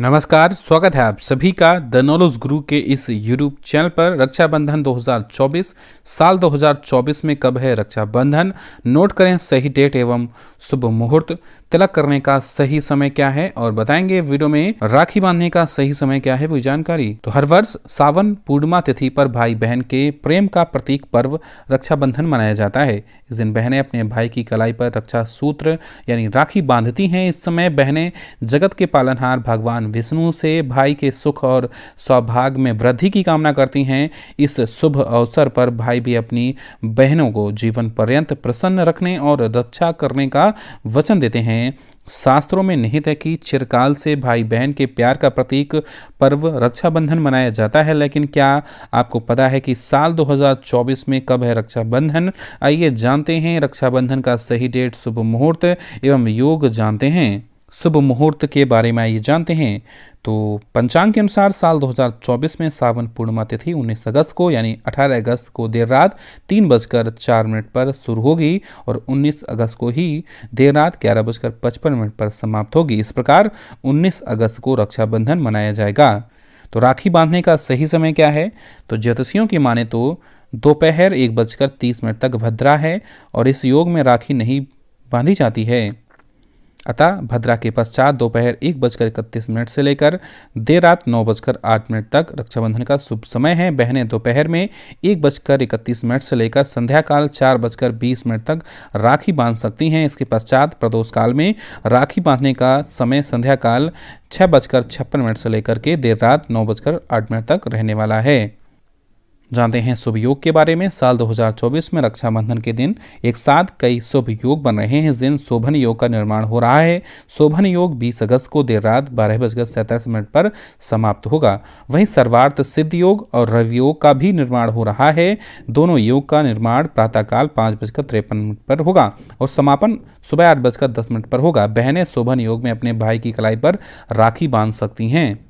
नमस्कार स्वागत है आप सभी का द नॉलेज गुरु के इस यूट्यूब चैनल पर रक्षाबंधन 2024 साल 2024 में कब है रक्षाबंधन नोट करें सही डेट एवं शुभ मुहूर्त तिलक करने का सही समय क्या है और बताएंगे वीडियो में राखी बांधने का सही समय क्या है पूरी जानकारी तो हर वर्ष सावन पूर्णिमा तिथि पर भाई बहन के प्रेम का प्रतीक पर्व रक्षाबंधन मनाया जाता है इस दिन बहनें अपने भाई की कलाई पर रक्षा सूत्र यानी राखी बांधती हैं इस समय बहनें जगत के पालनहार भगवान भगवान विष्णु से भाई के सुख और सौभाग्य में वृद्धि की कामना करती हैं इस शुभ अवसर पर भाई भी अपनी बहनों को जीवन पर्यंत प्रसन्न रखने और रक्षा करने का वचन देते हैं शास्त्रों में निहित है कि चिरकाल से भाई बहन के प्यार का प्रतीक पर्व रक्षाबंधन मनाया जाता है लेकिन क्या आपको पता है कि साल 2024 में कब है रक्षाबंधन आइए जानते हैं रक्षाबंधन का सही डेट शुभ मुहूर्त एवं योग जानते हैं शुभ मुहूर्त के बारे में आइए जानते हैं तो पंचांग के अनुसार साल 2024 में सावन पूर्णिमा तिथि 19 अगस्त को यानी 18 अगस्त को देर रात तीन बजकर चार मिनट पर शुरू होगी और 19 अगस्त को ही देर रात ग्यारह बजकर पचपन मिनट पर समाप्त होगी इस प्रकार 19 अगस्त को रक्षाबंधन मनाया जाएगा तो राखी बांधने का सही समय क्या है तो ज्योतिषियों की माने तो दोपहर एक बजकर तीस मिनट तक भद्रा है और इस योग में राखी नहीं बांधी जाती है अतः भद्रा के पश्चात दोपहर एक बजकर इकतीस मिनट से लेकर देर रात नौ बजकर आठ मिनट तक रक्षाबंधन का शुभ समय है बहनें दोपहर में एक बजकर इकतीस मिनट से लेकर संध्या काल चार बजकर बीस मिनट तक राखी बांध सकती हैं इसके पश्चात प्रदोष काल में राखी बांधने का समय संध्या काल छः बजकर छप्पन मिनट से लेकर के देर रात नौ बजकर आठ मिनट तक रहने वाला है जानते हैं शुभ योग के बारे में साल 2024 में रक्षाबंधन के दिन एक साथ कई शुभ योग बन रहे हैं इस दिन शोभन योग का निर्माण हो रहा है शोभन योग 20 अगस्त को देर रात बारह बजकर सैंतालीस मिनट पर समाप्त होगा वहीं सर्वार्थ सिद्ध योग और रवि योग का भी निर्माण हो रहा है दोनों योग का निर्माण प्रातःकाल पाँच बजकर तिरपन मिनट पर होगा और समापन सुबह आठ बजकर दस मिनट पर होगा बहनें शोभन योग में अपने भाई की कलाई पर राखी बांध सकती हैं